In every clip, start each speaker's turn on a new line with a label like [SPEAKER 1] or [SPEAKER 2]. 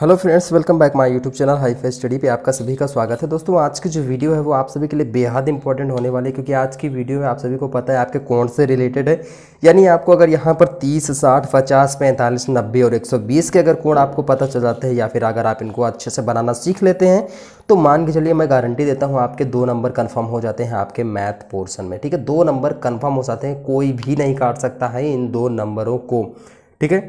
[SPEAKER 1] hello friends welcome back my YouTube channel hi हाईफे study पे आपका सभी का स्वागत है दोस्तों आज की जो वीडियो है वो आप सभी के लिए बेहद इंपॉर्टेंट होने वाली है क्योंकि आज की वीडियो में आप सभी को पता है आपके कौन से रिलेटेड है यानी आपको अगर यहाँ पर 30, 60, 50, 45, 90 और 120 के अगर कोण आपको पता चल जाते हैं या फिर अगर आप इनको अच्छे से बनाना सीख लेते हैं तो मान के चलिए मैं गारंटी देता हूँ आपके दो नंबर कन्फर्म हो जाते हैं आपके मैथ पोर्सन में ठीक है दो नंबर कन्फर्म हो जाते हैं कोई भी नहीं काट सकता है इन दो नंबरों को ठीक है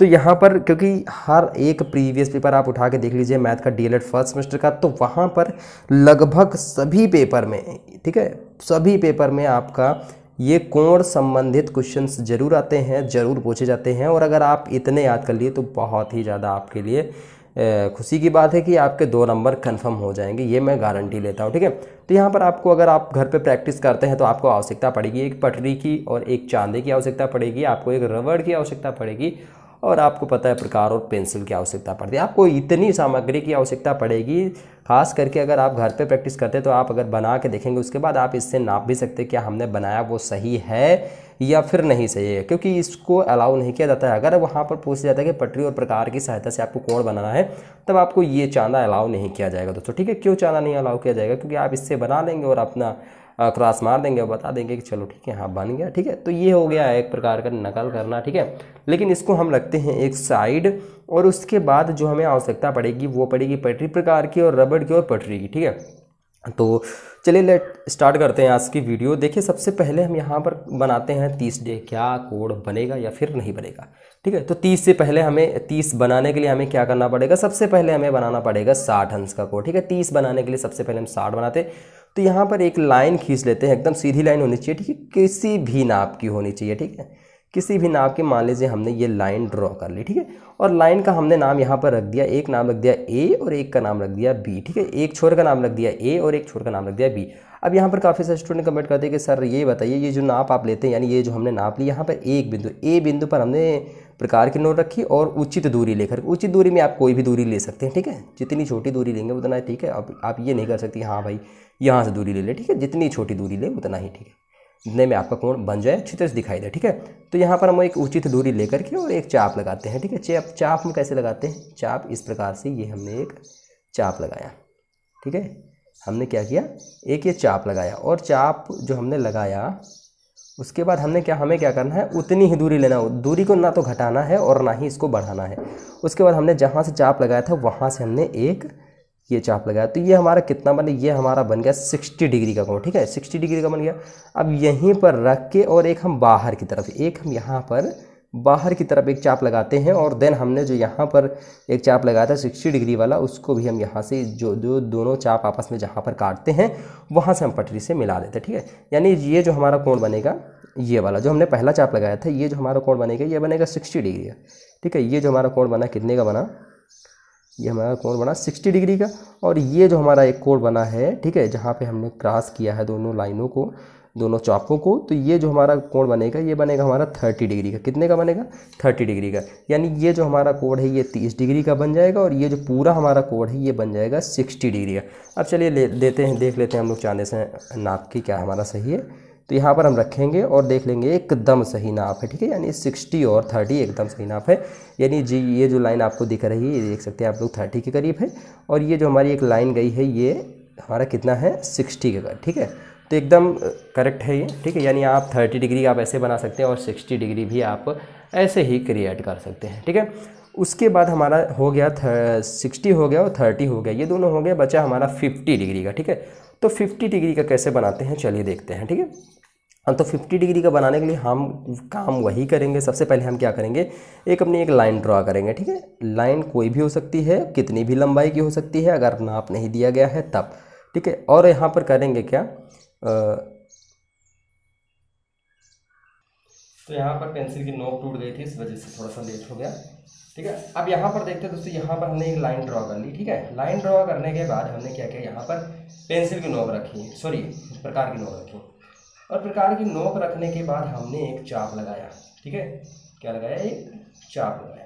[SPEAKER 1] तो यहाँ पर क्योंकि हर एक प्रीवियस पेपर आप उठा के देख लीजिए मैथ का डी फर्स्ट सेमेस्टर का तो वहाँ पर लगभग सभी पेपर में ठीक है सभी पेपर में आपका ये कोण संबंधित क्वेश्चंस जरूर आते हैं ज़रूर पूछे जाते हैं और अगर आप इतने याद कर लिए तो बहुत ही ज़्यादा आपके लिए खुशी की बात है कि आपके दो नंबर कंफर्म हो जाएंगे ये मैं गारंटी लेता हूँ ठीक है तो यहाँ पर आपको अगर आप घर पे प्रैक्टिस करते हैं तो आपको आवश्यकता पड़ेगी एक पटरी की और एक चांदे की आवश्यकता पड़ेगी आपको एक रबड़ की आवश्यकता पड़ेगी और आपको पता है प्रकार और पेंसिल की आवश्यकता पड़ती है आपको इतनी सामग्री की आवश्यकता पड़ेगी खास करके अगर आप घर पे प्रैक्टिस करते हैं तो आप अगर बना के देखेंगे उसके बाद आप इससे नाप भी सकते क्या हमने बनाया वो सही है या फिर नहीं सही है क्योंकि इसको अलाउ नहीं किया जाता है अगर वहाँ पर पूछा जाता है कि पटरी और प्रकार की सहायता से आपको कोण बनाना है तब आपको ये चांदा अलाउ नहीं किया जाएगा दोस्तों ठीक है क्यों चांदा नहीं अलाउ किया जाएगा क्योंकि आप इससे बना लेंगे और अपना क्रॉस मार देंगे और बता देंगे कि चलो ठीक है हाँ बन गया ठीक है तो ये हो गया एक प्रकार का नकल करना ठीक है लेकिन इसको हम लगते हैं एक साइड और उसके बाद जो हमें आवश्यकता पड़ेगी वो पड़ेगी पटरी प्रकार की और रबड़ की और पटरी की ठीक है तो चलिए लेट स्टार्ट करते हैं आज की वीडियो देखिए सबसे पहले हम यहाँ पर बनाते हैं तीस डे क्या कोड बनेगा या फिर नहीं बनेगा ठीक है तो तीस से पहले हमें तीस बनाने के लिए हमें क्या करना पड़ेगा सबसे पहले हमें बनाना पड़ेगा साठ अंश का कोड ठीक है तीस बनाने के लिए सबसे पहले हम साठ बनाते तो यहाँ पर एक लाइन खींच लेते हैं एकदम सीधी लाइन होनी चाहिए ठीक है किसी भी नाप की होनी चाहिए ठीक है किसी भी नाप के मान लीजिए हमने ये लाइन ड्रॉ कर ली ठीक है और लाइन का हमने नाम यहाँ पर रख दिया एक नाम रख दिया ए और एक का नाम रख दिया बी ठीक है एक छोर का नाम रख दिया ए और एक छोर का नाम रख दिया बी अब यहाँ पर काफ़ी सारे स्टूडेंट कमेंट करते हैं कि सर ये बताइए ये जो नाप आप लेते हैं यानी ये जो हमने नाप ली यहाँ पर एक बिंदु ए बिंदु पर हमने प्रकार की नोट रखी और उचित दूरी लेकर उचित दूरी में आप कोई भी दूरी ले सकते हैं ठीक है जितनी छोटी दूरी लेंगे उतना ठीक है अब आप ये नहीं कर सकती हाँ भाई यहाँ से दूरी ले ले ठीक है जितनी छोटी दूरी ले उतना ही ठीक है जितने में आपका कोण बन जाए अच्छी तरह से दिखाई दे ठीक है तो यहाँ पर हम एक उचित दूरी लेकर के और एक चाप लगाते हैं ठीक है चेप चाप हम कैसे लगाते हैं चाप इस प्रकार से ये हमने एक चाप लगाया ठीक है हमने क्या किया एक ये चाप लगाया और चाप जो हमने लगाया उसके बाद हमने क्या हमें क्या करना है उतनी ही दूरी लेना हो दूरी को ना तो घटाना है और ना ही इसको बढ़ाना है उसके बाद हमने जहाँ से चाप लगाया था वहाँ से हमने एक ये चाप लगाया तो ये हमारा कितना बने ये हमारा बन गया सिक्सटी डिग्री का कोण ठीक है सिक्सटी डिग्री का बन गया अब यहीं पर रख के और एक हम बाहर की तरफ एक हम यहाँ पर बाहर की तरफ एक चाप लगाते हैं और देन हमने जो यहाँ पर एक चाप लगाया था सिक्सटी डिग्री वाला उसको भी हम यहाँ से जो जो दोनों चाप आपस में जहाँ पर काटते हैं वहाँ से हम पटरी से मिला देते हैं ठीक है यानी ये जो हमारा कोण बनेगा ये वाला जो हमने पहला चाप लगाया था ये जो हमारा कोण बनेगा ये बनेगा सिक्सटी डिग्री का ठीक है ये जो हमारा कोण बना कितने का बना ये हमारा कोण बना सिक्सटी डिग्री का और ये जो हमारा एक कोण बना है ठीक है जहाँ पर हमने क्रॉस किया है दोनों लाइनों को दोनों चौकों को तो ये जो हमारा कोण बनेगा ये बनेगा हमारा थर्टी डिग्री का कितने का बनेगा थर्टी डिग्री का यानी ये जो हमारा कोड है ये तीस डिग्री का बन जाएगा और ये जो पूरा हमारा कोड है ये बन जाएगा सिक्सटी डिग्री का अब चलिए ले देते हैं देख लेते हैं हम लोग चांदे से नाप की क्या हमारा सही है तो यहाँ पर हम रखेंगे और देख लेंगे एकदम सही नाप है ठीक है यानी सिक्सटी और थर्टी एकदम सही नाप है यानी जी ये जो लाइन आपको दिख रही है ये देख सकते हैं आप लोग थर्टी के करीब है और ये जो हमारी एक लाइन गई है ये हमारा कितना है सिक्सटी का ठीक है तो एकदम करेक्ट है ये ठीक है यानी आप 30 डिग्री आप ऐसे बना सकते हैं और 60 डिग्री भी आप ऐसे ही क्रिएट कर सकते हैं ठीक है उसके बाद हमारा हो गया सिक्सटी हो गया और थर्टी हो गया ये दोनों हो गया बचा हमारा फिफ्टी डिग्री का ठीक है तो फिफ्टी डिग्री का कैसे बनाते हैं चलिए देखते हैं ठीक है हाँ तो 50 डिग्री का बनाने के लिए हम काम वही करेंगे सबसे पहले हम क्या करेंगे एक अपनी एक लाइन ड्रा करेंगे ठीक है लाइन कोई भी हो सकती है कितनी भी लंबाई की हो सकती है अगर नाप नहीं दिया गया है तब ठीक है और यहाँ पर करेंगे क्या तो यहाँ पर पेंसिल की नोक टूट गई थी इस वजह से थोड़ा सा लेट हो गया ठीक है अब यहाँ पर देखते हैं दोस्तों यहाँ पर हमने एक लाइन ड्रॉ कर ली ठीक है लाइन ड्रॉ करने के बाद हमने क्या किया यहाँ पर पेंसिल की नोक रखी सॉरी प्रकार की नोक रखी और प्रकार की नोक रखने के बाद हमने एक चाप लगाया ठीक है क्या लगाया एक चाप लगाया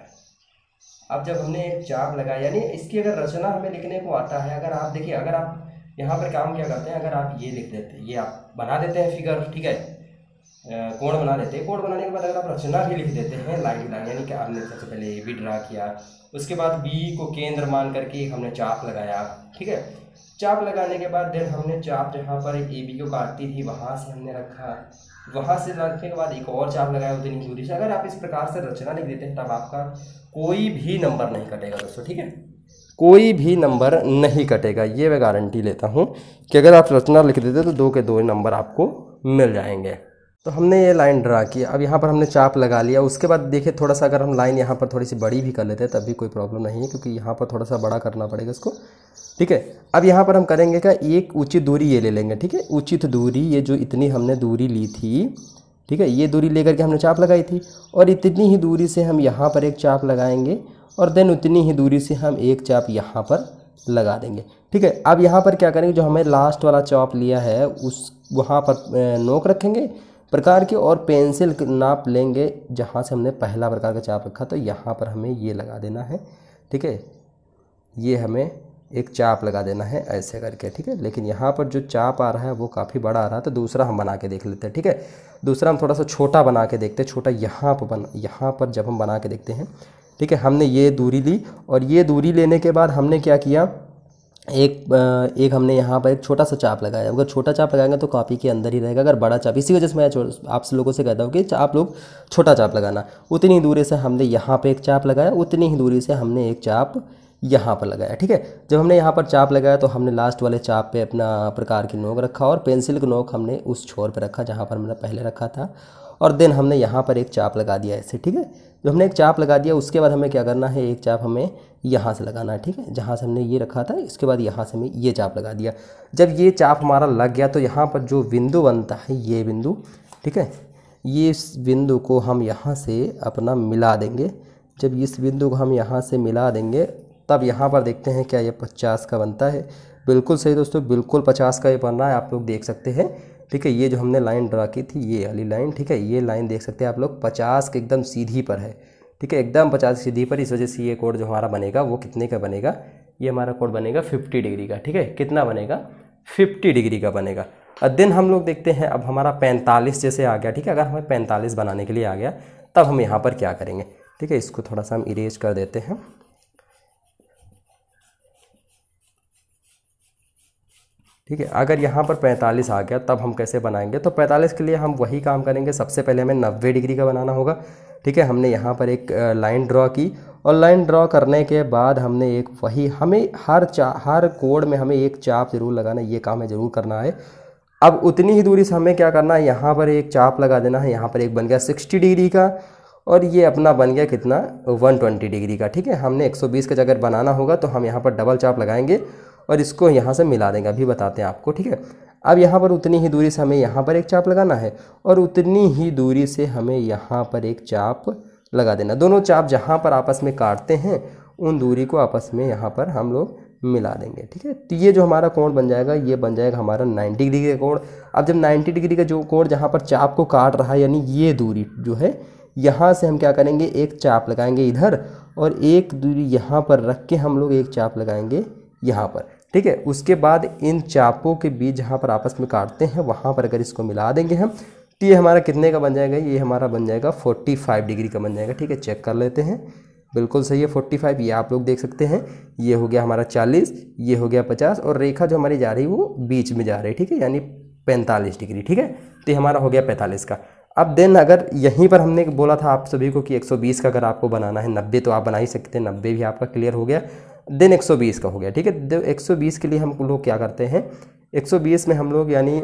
[SPEAKER 1] अब जब हमने एक चाप लगाया यानी इसकी अगर रचना हमें लिखने को आता है अगर आप देखिए अगर आप यहाँ पर काम क्या करते हैं अगर आप ये लिख देते हैं ये आप बना देते हैं फिगर ठीक है कोण बना देते हैं कोण बनाने के बाद अगर आप रचना भी लिख देते हैं लाइन लाइन यानी कि आपने सबसे पहले ए बी ड्रा किया उसके बाद बी को केंद्र मान करके हमने चाप लगाया ठीक है चाप लगाने के बाद देन हमने चाप जहाँ पर ए बी को काटती थी वहाँ से हमने रखा वहाँ से रखने के बाद एक और चाप लगाया उतनी दूरी से अगर आप इस प्रकार से रचना लिख देते हैं तब आपका कोई भी नंबर नहीं कटेगा दोस्तों ठीक है कोई भी नंबर नहीं कटेगा ये मैं गारंटी लेता हूँ कि अगर आप रचना लिख देते तो दो के दो नंबर आपको मिल जाएंगे तो हमने ये लाइन ड्रा की अब यहाँ पर हमने चाप लगा लिया उसके बाद देखिए थोड़ा सा अगर हम लाइन यहाँ पर थोड़ी सी बड़ी भी कर लेते हैं तब भी कोई प्रॉब्लम नहीं है क्योंकि यहाँ पर थोड़ा सा बड़ा करना पड़ेगा इसको ठीक है अब यहाँ पर हम करेंगे क्या एक उचित दूरी ये ले लेंगे ठीक है उचित दूरी ये जो इतनी हमने दूरी ली थी ठीक है ये दूरी लेकर के हमने चाप लगाई थी और इतनी ही दूरी से हम यहाँ पर एक चाप लगाएंगे और देन उतनी ही दूरी से हम एक चाप यहाँ पर लगा देंगे ठीक है अब यहाँ पर क्या करेंगे जो हमें लास्ट वाला चाप लिया है उस वहाँ पर नोक रखेंगे प्रकार के और पेंसिल नाप लेंगे जहाँ से हमने पहला प्रकार का चाप रखा तो यहाँ पर हमें ये लगा देना है ठीक है ये हमें एक चाप लगा देना है ऐसे करके ठीक है लेकिन यहाँ पर जो चाप आ रहा है वो काफ़ी बड़ा आ रहा है तो दूसरा हम बना के देख लेते हैं ठीक है दूसरा हम थोड़ा सा छोटा बना के देखते हैं छोटा यहाँ पर बन यहाँ पर जब हम बना के देखते हैं ठीक है हमने ये दूरी ली और ये दूरी लेने के बाद हमने क्या किया एक एक हमने यहाँ पर एक छोटा सा चाप लगाया अगर छोटा चाप लगाएंगे तो कॉपी के अंदर ही रहेगा अगर बड़ा चाप इसी वजह से मैं आप लोगों से कहता हूँ कि आप लोग छोटा चाप लगाना उतनी दूरी से हमने यहाँ पे एक चाप लगाया उतनी ही दूरी से हमने एक चाप यहाँ पर लगाया ठीक है जब हमने यहाँ पर चाप लगाया तो हमने लास्ट वाले चाप पे अपना प्रकार की नोक रखा और पेंसिल का नोक हमने उस छोर पर रखा जहाँ पर हमने पहले रखा था और देन हमने यहाँ पर एक चाप लगा दिया ऐसे ठीक है जो हमने एक चाप लगा दिया उसके बाद हमें क्या करना है एक चाप हमें यहाँ से लगाना है ठीक है जहाँ से हमने ये रखा था इसके बाद यहाँ से हमें ये चाप लगा दिया जब ये चाप हमारा लग गया तो यहाँ पर जो बिंदु बनता है ये बिंदु ठीक है ये इस बिंदु को हम यहाँ से अपना मिला देंगे जब इस बिंदु को हम यहाँ से मिला देंगे तब यहाँ पर देखते हैं क्या ये पचास का बनता है बिल्कुल सही दोस्तों बिल्कुल पचास का ये बन रहा है आप लोग देख सकते हैं ठीक है ये जो हमने लाइन ड्रा की थी ये वाली लाइन ठीक है ये लाइन देख सकते हैं आप लोग पचास के एकदम सीधी पर है ठीक है एकदम पचास सीधी पर इस वजह से ये कोड जो हमारा बनेगा वो कितने का बनेगा ये हमारा कोड बनेगा फिफ्टी डिग्री का ठीक है कितना बनेगा फिफ्टी डिग्री का बनेगा अब दिन हम लोग देखते हैं अब हमारा पैंतालीस जैसे आ गया ठीक है अगर हमें पैंतालीस बनाने के लिए आ गया तब हम यहाँ पर क्या करेंगे ठीक है इसको थोड़ा सा हम इरेज कर देते हैं ठीक है अगर यहाँ पर 45 आ गया तब हम कैसे बनाएंगे तो 45 के लिए हम वही काम करेंगे सबसे पहले हमें 90 डिग्री का बनाना होगा ठीक है हमने यहाँ पर एक लाइन ड्रॉ की और लाइन ड्रॉ करने के बाद हमने एक वही हमें हर चा हर कोड में हमें एक चाप ज़रूर लगाना ये काम है ज़रूर करना है अब उतनी ही दूरी से हमें क्या करना है यहाँ पर एक चाप लगा देना है यहाँ पर एक बन गया सिक्सटी डिग्री का और ये अपना बन गया कितना 120 डिग्री का ठीक है हमने 120 का जगह बनाना होगा तो हम यहाँ पर डबल चाप लगाएंगे और इसको यहाँ से मिला देंगे अभी बताते हैं आपको ठीक है अब यहाँ पर उतनी ही दूरी से हमें यहाँ पर एक चाप लगाना है और उतनी ही दूरी से हमें यहाँ पर एक चाप लगा देना दोनों चाप जहाँ पर आपस में काटते हैं उन दूरी को आपस में यहाँ पर हम लोग मिला देंगे ठीक है तो ये जो हमारा कोण बन जाएगा ये बन जाएगा हमारा 90 डिग्री का कोण अब जब 90 डिग्री का जो कोण जहाँ पर चाप को काट रहा है यानी ये दूरी जो है यहाँ से हम क्या करेंगे एक चाप लगाएंगे इधर और एक दूरी यहाँ पर रख के हम लोग एक चाप लगाएंगे यहाँ पर ठीक है उसके बाद इन चापों के बीज जहाँ पर आपस में काटते हैं वहाँ पर अगर इसको मिला देंगे हम तो ये हमारा कितने का बन जाएगा ये हमारा बन जाएगा 45 डिग्री का बन जाएगा ठीक है चेक कर लेते हैं बिल्कुल सही है 45 ये आप लोग देख सकते हैं ये हो गया हमारा 40 ये हो गया 50 और रेखा जो हमारी जा रही है वो बीच में जा रही है ठीक है यानी 45 डिग्री ठीक है तो ये हमारा हो गया 45 का अब देन अगर यहीं पर हमने बोला था आप सभी को कि 120 का अगर आपको बनाना है 90 तो आप बना ही सकते हैं 90 भी आपका क्लियर हो गया देन 120 का हो गया ठीक है 120 तो के लिए हम लोग क्या करते हैं 120 में हम लोग यानी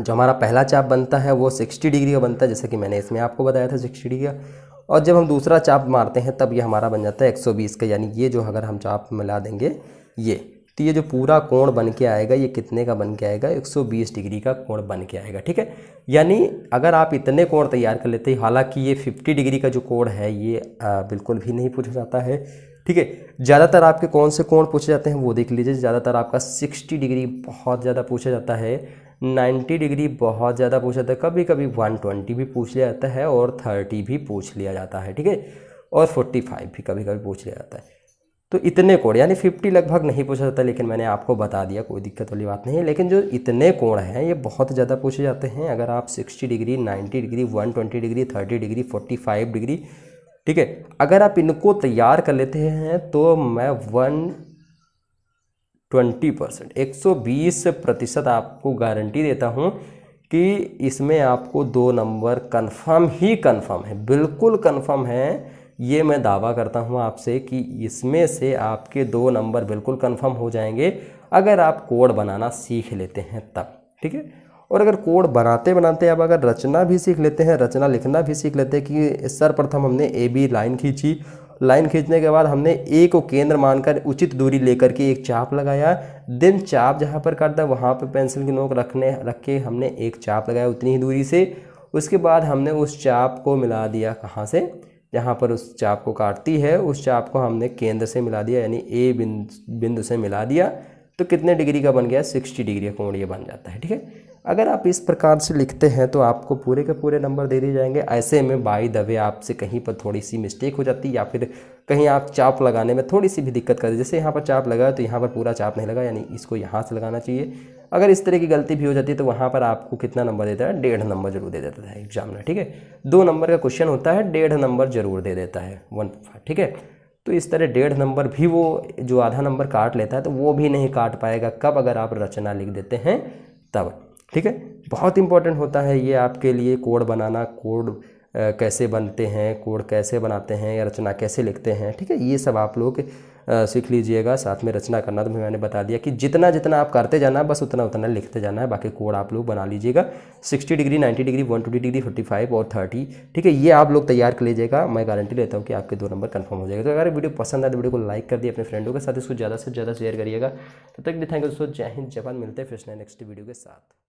[SPEAKER 1] जो हमारा पहला चाप बनता है वो 60 डिग्री का बनता है जैसे कि मैंने इसमें आपको बताया था सिक्सटी डिग्री का और जब हम दूसरा चाप मारते हैं तब ये हमारा बन जाता है एक का यानी ये जो अगर हम चाप मिला देंगे ये तो ये जो पूरा कोण बन के आएगा ये कितने का बन के आएगा 120 डिग्री का कोण बन के आएगा ठीक है यानी अगर आप इतने कोण तैयार कर लेते हैं हालांकि ये 50 डिग्री का जो कोण है ये आ, बिल्कुल भी नहीं पूछा जाता है ठीक है ज़्यादातर आपके कौन से कोण पूछे जाते हैं वो देख लीजिए ज़्यादातर आपका सिक्सटी डिग्री बहुत ज़्यादा पूछा जाता है नाइन्टी डिग्री बहुत ज़्यादा पूछा जाता है कभी कभी वन भी पूछ लिया जाता है और थर्टी भी पूछ लिया जाता है ठीक है और फोर्टी भी कभी कभी पूछ लिया जाता है तो इतने कोण यानी फिफ्टी लगभग नहीं पूछा जाता लेकिन मैंने आपको बता दिया कोई दिक्कत वाली बात नहीं है लेकिन जो इतने कोण हैं ये बहुत ज़्यादा पूछे जाते हैं अगर आप sixty degree ninety degree twenty degree thirty degree five degree ठीक है अगर आप इनको तैयार कर लेते हैं तो मैं वन ट्वेंटी परसेंट एक सौ बीस प्रतिशत आपको गारंटी देता हूँ कि इसमें आपको दो नंबर कंफर्म ही कंफर्म है बिल्कुल कंफर्म है ये मैं दावा करता हूँ आपसे कि इसमें से आपके दो नंबर बिल्कुल कन्फर्म हो जाएंगे अगर आप कोड बनाना सीख लेते हैं तब ठीक है और अगर कोड बनाते बनाते आप अगर रचना भी सीख लेते हैं रचना लिखना भी सीख लेते हैं कि सर्वप्रथम हमने ए बी लाइन खींची लाइन खींचने के बाद हमने ए को केंद्र मानकर उचित दूरी लेकर के एक चाप लगाया देन चाप जहाँ पर करता है वहाँ पर पेंसिल की नोक रखने रख के हमने एक चाप लगाया उतनी ही दूरी से उसके बाद हमने उस चाप को मिला दिया कहाँ से जहाँ पर उस चाप को काटती है उस चाप को हमने केंद्र से मिला दिया यानी ए बिंदु बिंदु से मिला दिया तो कितने डिग्री का बन गया सिक्सटी डिग्री का कोण ये बन जाता है ठीक है अगर आप इस प्रकार से लिखते हैं तो आपको पूरे के पूरे नंबर दे दिए जाएंगे ऐसे में बाई दवे आपसे कहीं पर थोड़ी सी मिस्टेक हो जाती या फिर कहीं आप चाप लगाने में थोड़ी सी भी दिक्कत करते जैसे यहाँ पर चाप लगा तो यहाँ पर पूरा चाप नहीं लगा यानी इसको यहाँ से लगाना चाहिए अगर इस तरह की गलती भी हो जाती है तो वहाँ पर आपको कितना नंबर देता है डेढ़ नंबर जरूर दे देता है एग्जाम में ठीक है दो नंबर का क्वेश्चन होता है डेढ़ नंबर जरूर दे देता है वन ठीक है तो इस तरह डेढ़ नंबर भी वो जो आधा नंबर काट लेता है तो वो भी नहीं काट पाएगा कब अगर आप रचना लिख देते हैं तब ठीक है बहुत इंपॉर्टेंट होता है ये आपके लिए कोड बनाना कोड कैसे बनते हैं कोड कैसे बनाते हैं या रचना कैसे लिखते हैं ठीक है ये सब आप लोग सीख लीजिएगा साथ में रचना करना तो मैंने बता दिया कि जितना जितना आप करते जाना है बस उतना उतना लिखते जाना है बाकी कोड आप लोग बना लीजिएगा 60 डिग्री 90 डिग्री 120 डिग्री 45 और 30 ठीक है ये आप लोग तैयार कर लीजिएगा मैं गारंटी लेता हूँ कि आपके दो नंबर कन्फर्म हो जाएगा तो अगर वीडियो पसंद आए तो वीडियो को लाइक कर दिए अपने फ्रेंडों के साथ इसको ज़्यादा से ज़्यादा शेयर करिएगा तब तो तक भी थैंक यू दोस्तों जय हिंद जवान मिलते हैं फिर नेक्स्ट वीडियो के साथ